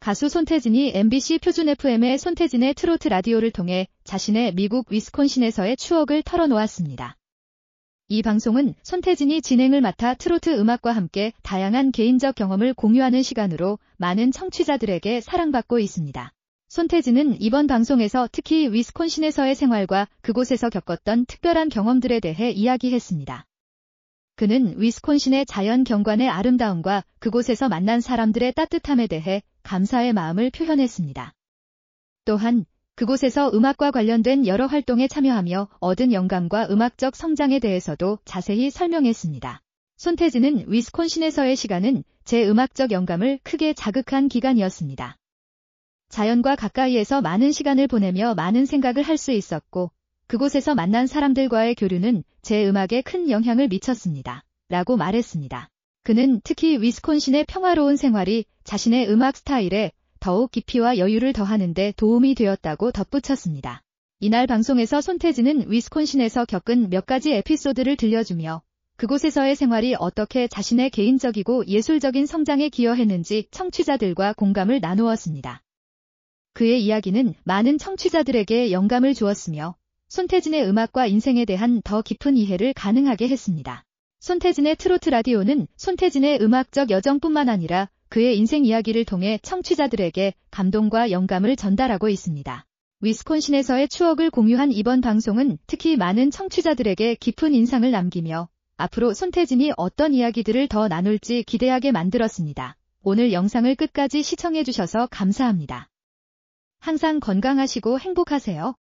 가수 손태진이 MBC 표준 FM의 손태진의 트로트 라디오를 통해 자신의 미국 위스콘신에서의 추억을 털어놓았습니다. 이 방송은 손태진이 진행을 맡아 트로트 음악과 함께 다양한 개인적 경험을 공유하는 시간으로 많은 청취자들에게 사랑받고 있습니다. 손태진은 이번 방송에서 특히 위스콘신에서의 생활과 그곳에서 겪었던 특별한 경험들에 대해 이야기했습니다. 그는 위스콘신의 자연 경관의 아름다움과 그곳에서 만난 사람들의 따뜻함에 대해 감사의 마음을 표현했습니다. 또한 그곳에서 음악과 관련된 여러 활동에 참여하며 얻은 영감과 음악적 성장에 대해서도 자세히 설명했습니다. 손태진은 위스콘신에서의 시간은 제 음악적 영감을 크게 자극한 기간이었습니다. 자연과 가까이에서 많은 시간을 보내며 많은 생각을 할 수 있었고 그곳에서 만난 사람들과의 교류는 제 음악에 큰 영향을 미쳤습니다. 라고 말했습니다. 그는 특히 위스콘신의 평화로운 생활이 자신의 음악 스타일에 더욱 깊이와 여유를 더하는데 도움이 되었다고 덧붙였습니다. 이날 방송에서 손태진은 위스콘신에서 겪은 몇 가지 에피소드를 들려주며 그곳에서의 생활이 어떻게 자신의 개인적이고 예술적인 성장에 기여했는지 청취자들과 공감을 나누었습니다. 그의 이야기는 많은 청취자들에게 영감을 주었으며 손태진의 음악과 인생에 대한 더 깊은 이해를 가능하게 했습니다. 손태진의 트로트 라디오는 손태진의 음악적 여정뿐만 아니라 그의 인생 이야기를 통해 청취자들에게 감동과 영감을 전달하고 있습니다. 위스콘신에서의 추억을 공유한 이번 방송은 특히 많은 청취자들에게 깊은 인상을 남기며 앞으로 손태진이 어떤 이야기들을 더 나눌지 기대하게 만들었습니다. 오늘 영상을 끝까지 시청해주셔서 감사합니다. 항상 건강하시고 행복하세요.